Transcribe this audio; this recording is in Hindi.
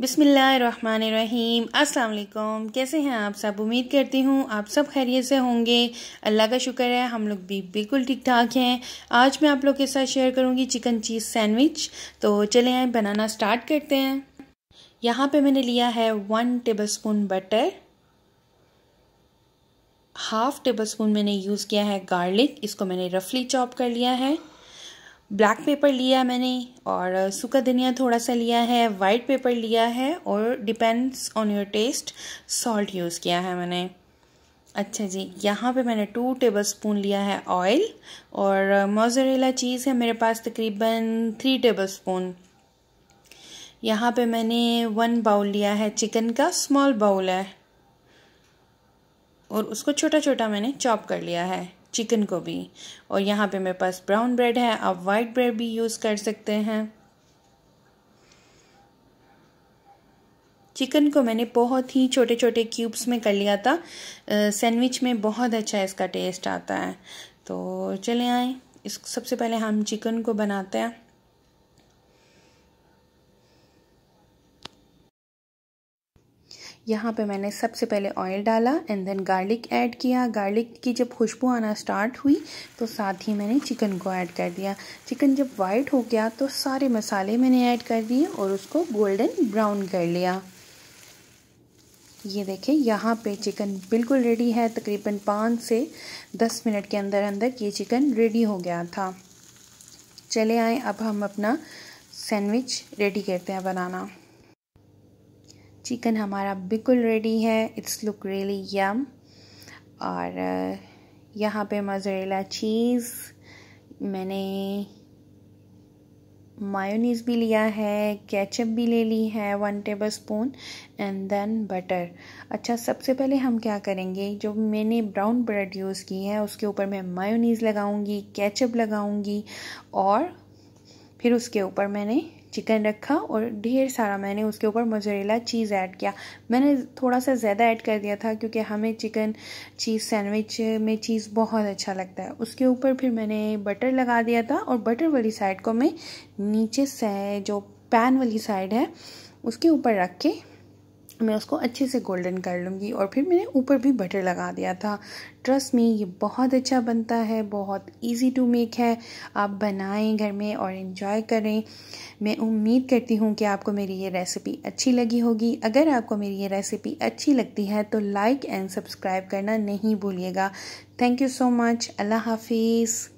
बिसमीम् अल्लाम कैसे हैं आप सब उम्मीद करती हूँ आप सब खैरियत से होंगे अल्लाह का शुक्र है हम लोग भी बिल्कुल ठीक ठाक हैं आज मैं आप लोग के साथ शेयर करूँगी चिकन चीज़ सैंडविच तो चले आए बनाना स्टार्ट करते हैं यहाँ पे मैंने लिया है one tablespoon butter half tablespoon मैंने यूज़ किया है गार्लिक इसको मैंने रफली चॉप कर लिया है ब्लैक पेपर लिया मैंने और सूखा धनिया थोड़ा सा लिया है वाइट पेपर लिया है और depends on your taste salt use किया है मैंने अच्छा जी यहाँ पे मैंने टू टेबल स्पून लिया है ऑयल और मोजरेला चीज़ है मेरे पास तकरीबन थ्री टेबल स्पून यहाँ पे मैंने वन बाउल लिया है चिकन का स्मॉल बाउल है और उसको छोटा छोटा मैंने चॉप कर लिया है चिकन को भी और यहाँ पे मेरे पास ब्राउन ब्रेड है आप वाइट ब्रेड भी यूज़ कर सकते हैं चिकन को मैंने बहुत ही छोटे छोटे क्यूब्स में कर लिया था सैंडविच में बहुत अच्छा इसका टेस्ट आता है तो चले आए इस सबसे पहले हम चिकन को बनाते हैं यहाँ पे मैंने सबसे पहले ऑयल डाला एंड देन गार्लिक ऐड किया गार्लिक की जब खुशबू आना स्टार्ट हुई तो साथ ही मैंने चिकन को ऐड कर दिया चिकन जब वाइट हो गया तो सारे मसाले मैंने ऐड कर दिए और उसको गोल्डन ब्राउन कर लिया ये देखें यहाँ पे चिकन बिल्कुल रेडी है तकरीबन पाँच से दस मिनट के अंदर अंदर ये चिकन रेडी हो गया था चले आए अब हम अपना सैंडविच रेडी करते हैं बनाना चिकन हमारा बिल्कुल रेडी है इट्स लुक रियली यम और uh, यहाँ पे मज़रेला चीज़ मैंने मायोनीज़ भी लिया है केचप भी ले ली है one tablespoon and then butter अच्छा सबसे पहले हम क्या करेंगे जो मैंने ब्राउन ब्रेड यूज़ की है उसके ऊपर मैं मायोनीज़ लगाऊंगी केचप लगाऊंगी और फिर उसके ऊपर मैंने चिकन रखा और ढेर सारा मैंने उसके ऊपर मोजरेला चीज़ ऐड किया मैंने थोड़ा सा ज़्यादा ऐड कर दिया था क्योंकि हमें चिकन चीज़ सैंडविच में चीज़ बहुत अच्छा लगता है उसके ऊपर फिर मैंने बटर लगा दिया था और बटर वाली साइड को मैं नीचे से जो पैन वाली साइड है उसके ऊपर रख के मैं उसको अच्छे से गोल्डन कर लूँगी और फिर मैंने ऊपर भी बटर लगा दिया था ट्रस्ट में ये बहुत अच्छा बनता है बहुत इजी टू मेक है आप बनाएं घर में और इन्जॉय करें मैं उम्मीद करती हूँ कि आपको मेरी ये रेसिपी अच्छी लगी होगी अगर आपको मेरी ये रेसिपी अच्छी लगती है तो लाइक एंड सब्सक्राइब करना नहीं भूलिएगा थैंक यू सो मच अल्लाह हाफिज़